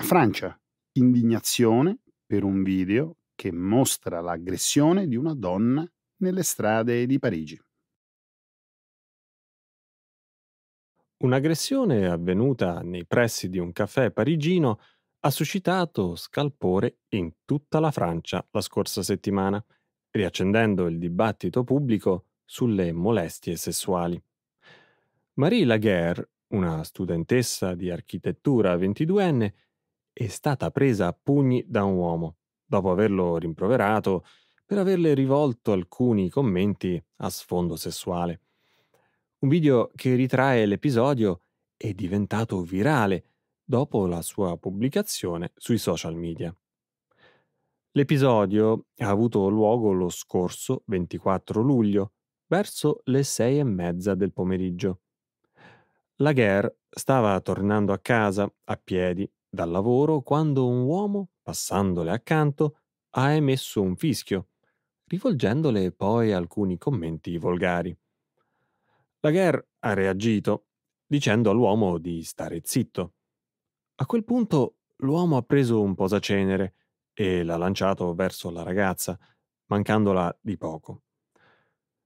La Francia, indignazione per un video che mostra l'aggressione di una donna nelle strade di Parigi. Un'aggressione avvenuta nei pressi di un caffè parigino ha suscitato scalpore in tutta la Francia la scorsa settimana, riaccendendo il dibattito pubblico sulle molestie sessuali. Marie Laguerre, una studentessa di architettura 22enne, è stata presa a pugni da un uomo, dopo averlo rimproverato per averle rivolto alcuni commenti a sfondo sessuale. Un video che ritrae l'episodio è diventato virale dopo la sua pubblicazione sui social media. L'episodio ha avuto luogo lo scorso 24 luglio, verso le sei e mezza del pomeriggio. La Gare stava tornando a casa a piedi dal lavoro quando un uomo, passandole accanto, ha emesso un fischio, rivolgendole poi alcuni commenti volgari. Laguerre ha reagito, dicendo all'uomo di stare zitto. A quel punto l'uomo ha preso un posacenere e l'ha lanciato verso la ragazza, mancandola di poco.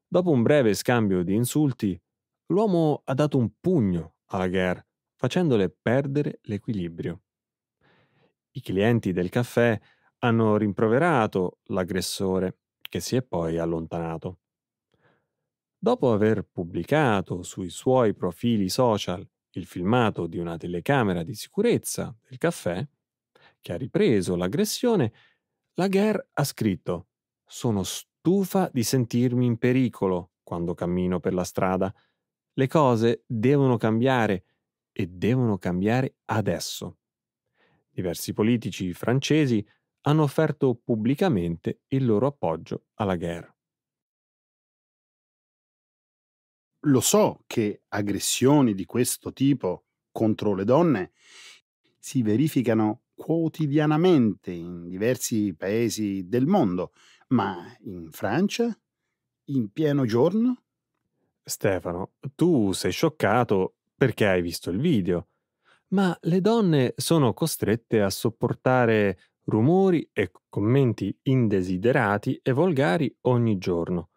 Dopo un breve scambio di insulti, l'uomo ha dato un pugno alla Gare, facendole perdere l'equilibrio. I clienti del caffè hanno rimproverato l'aggressore, che si è poi allontanato. Dopo aver pubblicato sui suoi profili social il filmato di una telecamera di sicurezza del caffè, che ha ripreso l'aggressione, la Guerre ha scritto Sono stufa di sentirmi in pericolo quando cammino per la strada. Le cose devono cambiare e devono cambiare adesso. Diversi politici francesi hanno offerto pubblicamente il loro appoggio alla guerra. Lo so che aggressioni di questo tipo contro le donne si verificano quotidianamente in diversi paesi del mondo, ma in Francia? In pieno giorno? Stefano, tu sei scioccato perché hai visto il video ma le donne sono costrette a sopportare rumori e commenti indesiderati e volgari ogni giorno.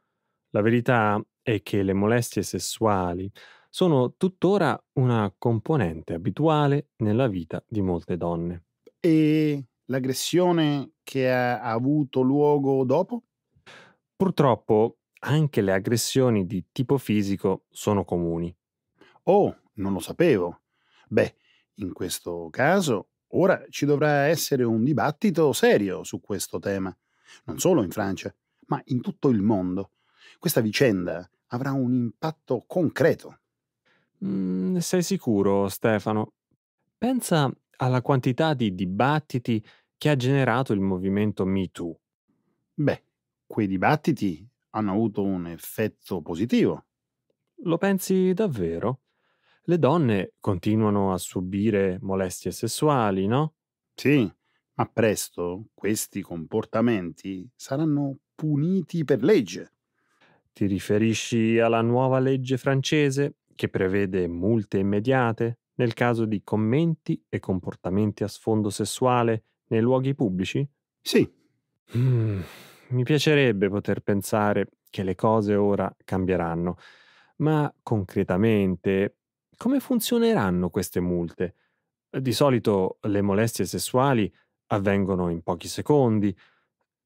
La verità è che le molestie sessuali sono tuttora una componente abituale nella vita di molte donne. E l'aggressione che ha avuto luogo dopo? Purtroppo anche le aggressioni di tipo fisico sono comuni. Oh, non lo sapevo. Beh, in questo caso, ora ci dovrà essere un dibattito serio su questo tema, non solo in Francia, ma in tutto il mondo. Questa vicenda avrà un impatto concreto. Mm, sei sicuro, Stefano? Pensa alla quantità di dibattiti che ha generato il movimento MeToo. Beh, quei dibattiti hanno avuto un effetto positivo. Lo pensi davvero? le donne continuano a subire molestie sessuali, no? Sì, ma presto questi comportamenti saranno puniti per legge. Ti riferisci alla nuova legge francese che prevede multe immediate nel caso di commenti e comportamenti a sfondo sessuale nei luoghi pubblici? Sì. Mm, mi piacerebbe poter pensare che le cose ora cambieranno, ma concretamente come funzioneranno queste multe? Eh, di solito le molestie sessuali avvengono in pochi secondi.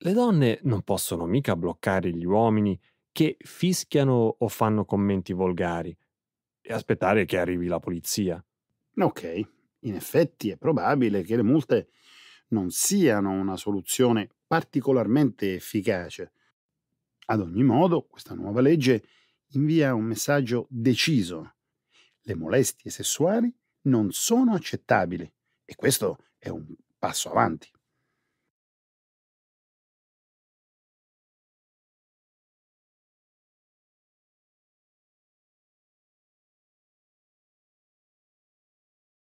Le donne non possono mica bloccare gli uomini che fischiano o fanno commenti volgari e aspettare che arrivi la polizia. Ok, in effetti è probabile che le multe non siano una soluzione particolarmente efficace. Ad ogni modo, questa nuova legge invia un messaggio deciso le molestie sessuali non sono accettabili e questo è un passo avanti.